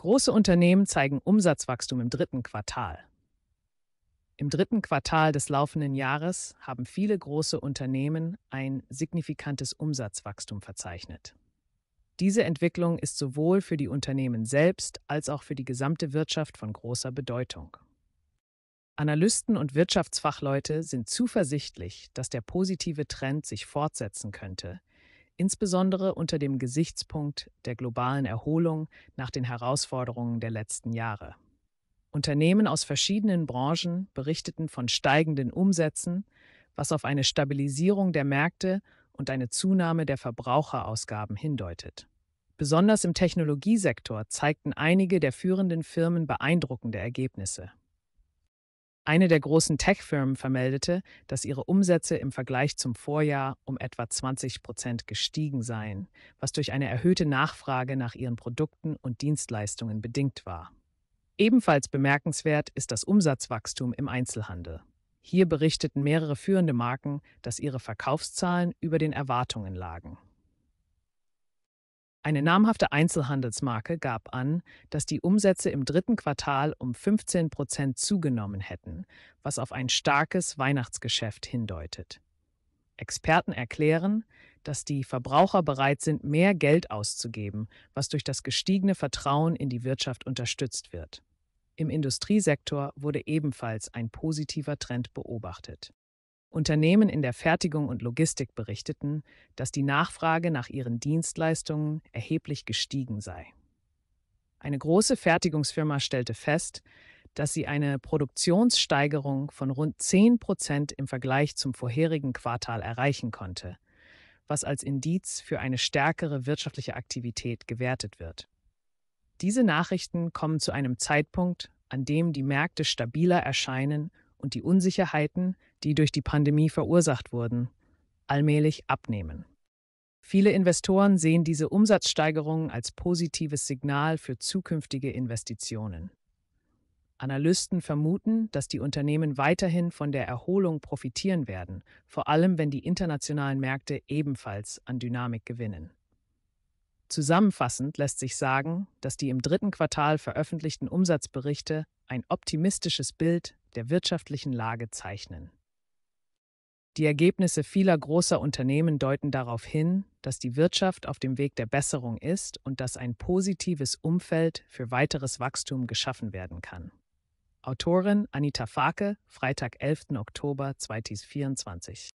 Große Unternehmen zeigen Umsatzwachstum im dritten Quartal. Im dritten Quartal des laufenden Jahres haben viele große Unternehmen ein signifikantes Umsatzwachstum verzeichnet. Diese Entwicklung ist sowohl für die Unternehmen selbst als auch für die gesamte Wirtschaft von großer Bedeutung. Analysten und Wirtschaftsfachleute sind zuversichtlich, dass der positive Trend sich fortsetzen könnte, insbesondere unter dem Gesichtspunkt der globalen Erholung nach den Herausforderungen der letzten Jahre. Unternehmen aus verschiedenen Branchen berichteten von steigenden Umsätzen, was auf eine Stabilisierung der Märkte und eine Zunahme der Verbraucherausgaben hindeutet. Besonders im Technologiesektor zeigten einige der führenden Firmen beeindruckende Ergebnisse. Eine der großen Tech-Firmen vermeldete, dass ihre Umsätze im Vergleich zum Vorjahr um etwa 20 Prozent gestiegen seien, was durch eine erhöhte Nachfrage nach ihren Produkten und Dienstleistungen bedingt war. Ebenfalls bemerkenswert ist das Umsatzwachstum im Einzelhandel. Hier berichteten mehrere führende Marken, dass ihre Verkaufszahlen über den Erwartungen lagen. Eine namhafte Einzelhandelsmarke gab an, dass die Umsätze im dritten Quartal um 15 Prozent zugenommen hätten, was auf ein starkes Weihnachtsgeschäft hindeutet. Experten erklären, dass die Verbraucher bereit sind, mehr Geld auszugeben, was durch das gestiegene Vertrauen in die Wirtschaft unterstützt wird. Im Industriesektor wurde ebenfalls ein positiver Trend beobachtet. Unternehmen in der Fertigung und Logistik berichteten, dass die Nachfrage nach ihren Dienstleistungen erheblich gestiegen sei. Eine große Fertigungsfirma stellte fest, dass sie eine Produktionssteigerung von rund 10 Prozent im Vergleich zum vorherigen Quartal erreichen konnte, was als Indiz für eine stärkere wirtschaftliche Aktivität gewertet wird. Diese Nachrichten kommen zu einem Zeitpunkt, an dem die Märkte stabiler erscheinen und die Unsicherheiten, die durch die Pandemie verursacht wurden, allmählich abnehmen. Viele Investoren sehen diese Umsatzsteigerungen als positives Signal für zukünftige Investitionen. Analysten vermuten, dass die Unternehmen weiterhin von der Erholung profitieren werden, vor allem wenn die internationalen Märkte ebenfalls an Dynamik gewinnen. Zusammenfassend lässt sich sagen, dass die im dritten Quartal veröffentlichten Umsatzberichte ein optimistisches Bild der wirtschaftlichen Lage zeichnen. Die Ergebnisse vieler großer Unternehmen deuten darauf hin, dass die Wirtschaft auf dem Weg der Besserung ist und dass ein positives Umfeld für weiteres Wachstum geschaffen werden kann. Autorin Anita Fake, Freitag, 11. Oktober 2024.